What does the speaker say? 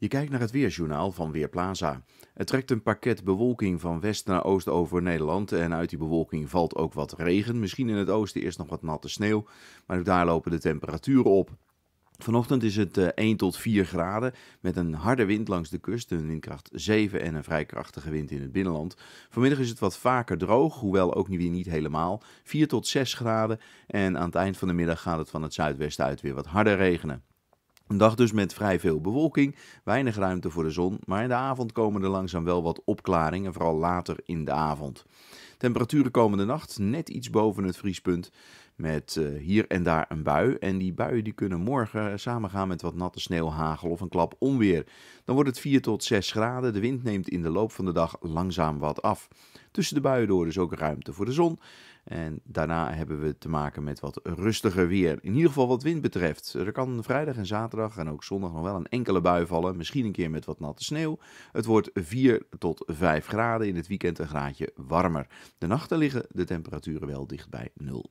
Je kijkt naar het weerjournaal van Weerplaza. Het trekt een pakket bewolking van west naar oost over Nederland. En uit die bewolking valt ook wat regen. Misschien in het oosten eerst nog wat natte sneeuw. Maar ook daar lopen de temperaturen op. Vanochtend is het 1 eh, tot 4 graden met een harde wind langs de kust, een windkracht 7 en een vrij krachtige wind in het binnenland. Vanmiddag is het wat vaker droog, hoewel ook weer niet helemaal, 4 tot 6 graden en aan het eind van de middag gaat het van het zuidwesten uit weer wat harder regenen. Een dag dus met vrij veel bewolking, weinig ruimte voor de zon, maar in de avond komen er langzaam wel wat opklaringen, vooral later in de avond. Temperaturen komende nacht net iets boven het vriespunt. Met eh, hier en daar een bui. En die buien die kunnen morgen samengaan met wat natte sneeuw, hagel of een klap onweer. Dan wordt het 4 tot 6 graden. De wind neemt in de loop van de dag langzaam wat af. Tussen de buien door dus ook ruimte voor de zon. En daarna hebben we te maken met wat rustiger weer. In ieder geval wat wind betreft. Er kan vrijdag en zaterdag en ook zondag nog wel een enkele bui vallen. Misschien een keer met wat natte sneeuw. Het wordt 4 tot 5 graden. In het weekend een graadje warmer. De nachten liggen de temperaturen wel dicht bij 0.